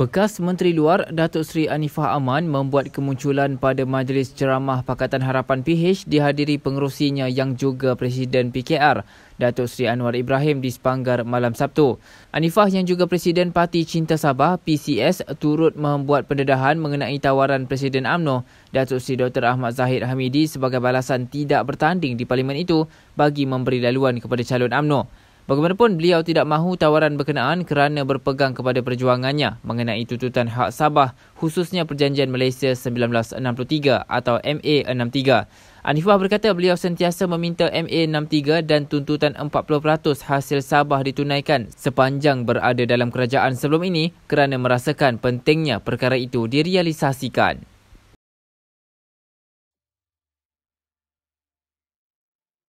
Bekas Menteri Luar Datuk Seri Anifah Aman membuat kemunculan pada majlis ceramah Pakatan Harapan PH dihadiri pengerusinya yang juga Presiden PKR, Datuk Seri Anwar Ibrahim di Sepanggar malam Sabtu. Anifah yang juga Presiden Parti Cinta Sabah PCS turut membuat pendedahan mengenai tawaran Presiden AMNO Datuk Seri Dr. Ahmad Zahid Hamidi sebagai balasan tidak bertanding di Parlimen itu bagi memberi laluan kepada calon AMNO. Bagaimanapun beliau tidak mahu tawaran berkenaan kerana berpegang kepada perjuangannya mengenai tuntutan hak Sabah khususnya Perjanjian Malaysia 1963 atau MA63. Anifah berkata beliau sentiasa meminta MA63 dan tuntutan 40% hasil Sabah ditunaikan sepanjang berada dalam kerajaan sebelum ini kerana merasakan pentingnya perkara itu direalisasikan.